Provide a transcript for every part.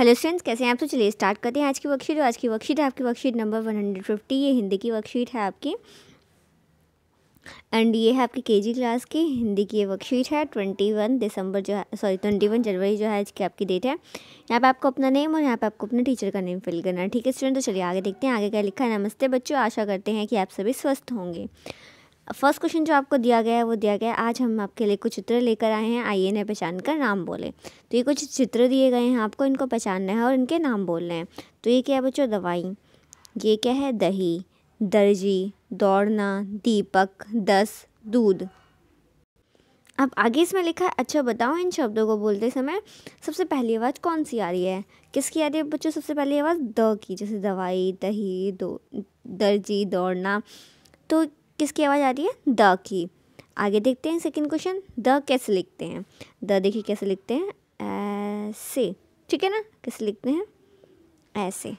hello friends कैसे हैं आप तो चलिए स्टार्ट करते हैं आज की वर्कशीट आज की वर्कशीट है आपकी worksheet number one hundred fifty ये हिंदी की वर्कशीट है आपकी एंड ये है आपकी केजी क्लास की हिंदी की ये वर्कशीट है ट्वेंटी वन दिसंबर जो है सॉरी ट्वेंटी वन जनवरी जो है आज की आपकी डेट है यहाँ पे आपको अपना नेम और यहाँ पे आपको अपने टीचर का नेम फिल करना है ठीक है स्टूडेंट तो चलिए आगे देखते हैं आगे क्या लिखा है नमस्ते बच्चों आशा करते हैं कि आप सभी स्वस्थ होंगे फर्स्ट क्वेश्चन जो आपको दिया गया है वो दिया गया है आज हम आपके लिए कुछ चित्र लेकर आए हैं आइए इन्हें पहचान कर नाम बोले तो ये कुछ चित्र दिए गए हैं आपको इनको पहचानना है और इनके नाम बोलने हैं तो ये क्या है बच्चों दवाई ये क्या है दही दर्जी दौड़ना दीपक दस दूध अब आगे इसमें लिखा है अच्छा बताओ इन शब्दों को बोलते समय सबसे पहली आवाज़ कौन सी आ रही है किसकी आ रही है बच्चों सबसे पहली आवाज़ द की जैसे दवाई दही दो दर्जी दौड़ना तो किसकी आवाज़ आ रही है द की आगे देखते हैं सेकंड क्वेश्चन द कैसे लिखते हैं द देखिए कैसे लिखते हैं ऐसे ठीक है ना कैसे लिखते हैं ऐसे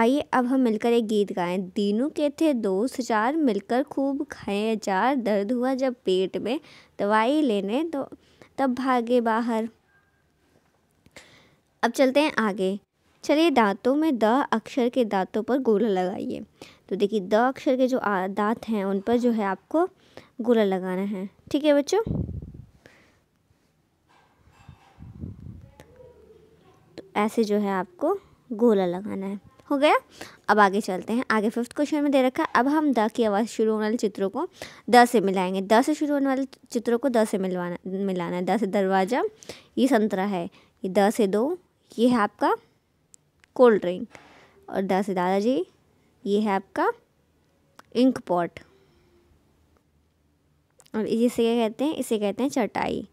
आइए अब हम मिलकर एक गीत गाएं दीनू के थे दोस्त चार मिलकर खूब खाए चार दर्द हुआ जब पेट में दवाई लेने तो तब भागे बाहर अब चलते हैं आगे चलिए दांतों में द अक्षर के दांतों पर गोला लगाइए तो देखिए द अक्षर के जो दांत हैं उन पर जो है आपको गोला लगाना है ठीक है बच्चों तो ऐसे जो है आपको गोला लगाना है हो गया अब आगे चलते हैं आगे फिफ्थ क्वेश्चन में दे रखा है अब हम द की आवाज़ शुरू होने वाले चित्रों को द से मिलाएंगे द से शुरू होने वाले चित्रों को द से मिलवाना मिलाना है द से दरवाज़ा ये संतरा है ये द से दो ये है आपका कोल्ड ड्रिंक और द से दादाजी ये है आपका इंक पॉट और जिसे क्या कहते हैं इसे कहते हैं चटाई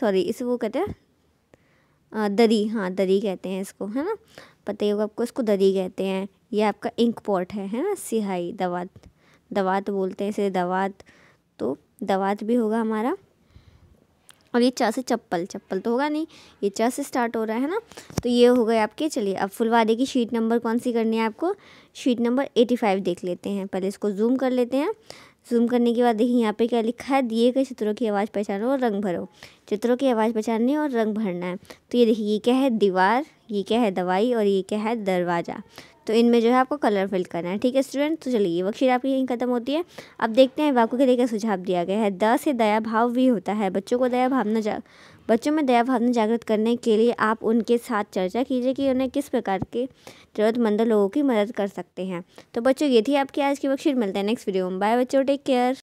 सॉरी इसे वो कहते हैं दरी हाँ दरी कहते हैं इसको है ना पता ही होगा आपको इसको दरी कहते हैं ये आपका इंक पॉट है है ना सिहाई दवात दवात बोलते हैं इसे दवात तो दवात भी होगा हमारा और ये चा से चप्पल चप्पल तो होगा नहीं ये चा से स्टार्ट हो रहा है ना तो ये हो गए आपके चलिए अब फुलवादे की शीट नंबर कौन सी करनी है आपको शीट नंबर एटी फाइव देख लेते हैं पहले इसको जूम कर लेते हैं जूम करने के बाद देखिए यहाँ पे क्या लिखा है दिए गए चित्रों की आवाज़ पहचानो और रंग भरो चित्रों की आवाज़ पहचाननी और रंग भरना है तो ये देखिए क्या है दीवार ये क्या है दवाई और ये क्या है दरवाज़ा तो इनमें जो है आपको कलर फिल करना है ठीक है स्टूडेंट तो चलिए ये वर्कशीट आपकी यहीं खत्म होती है अब देखते हैं बाकू के लिए सुझाव दिया गया है द से दया भाव भी होता है बच्चों को दया भावना जा बच्चों में दया भावना जागृत करने के लिए आप उनके साथ चर्चा कीजिए कि उन्हें किस प्रकार के ज़रूरतमंद लोगों की मदद कर सकते हैं तो बच्चों ये थी आपकी आज की वर्कशीट मिलते हैं नेक्स्ट वीडियो में बाय बच्चों टेक केयर